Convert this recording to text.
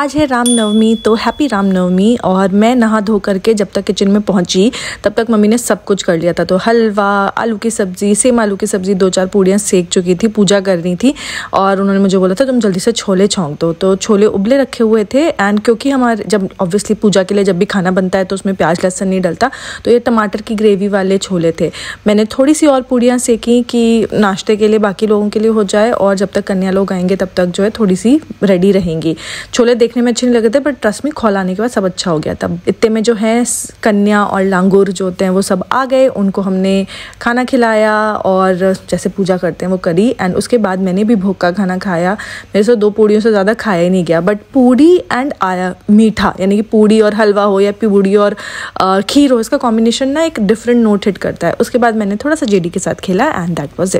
आज है रामनवमी तो हैप्पी रामनवमी और मैं नहा धो करके जब तक किचन में पहुंची तब तक मम्मी ने सब कुछ कर लिया था तो हलवा आलू की सब्ज़ी सेम आलू की सब्ज़ी दो चार पूड़ियाँ सेक चुकी थी पूजा करनी थी और उन्होंने मुझे बोला था तुम जल्दी से छोले छोंक दो तो छोले उबले रखे हुए थे एंड क्योंकि हमारे जब ऑब्वियसली पूजा के लिए जब भी खाना बनता है तो उसमें प्याज लहसन नहीं डलता तो ये टमाटर की ग्रेवी वाले छोले थे मैंने थोड़ी सी और पूड़ियाँ सेकी कि नाश्ते के लिए बाकी लोगों के लिए हो जाए और जब तक कन्या लोग आएंगे तब तक जो है थोड़ी सी रेडी रहेंगी छोले देख देखने में अच्छे नहीं लगे थे बट ट्रस्ट में खोल आने के बाद सब अच्छा हो गया था इतने में जो है कन्या और लांगुर जो होते हैं वो सब आ गए उनको हमने खाना खिलाया और जैसे पूजा करते हैं वो करी एंड उसके बाद मैंने भी भोग का खाना खाया मेरे से दो पूड़ियों से ज़्यादा खाया ही नहीं गया बट पूड़ी एंड आया मीठा यानी कि पूड़ी और हलवा हो या पूड़ी और खीर हो इसका कॉम्बिनेशन ना एक डिफरेंट नोट हिट करता है उसके बाद मैंने थोड़ा सा जेडी के साथ खेला एंड दैट वॉज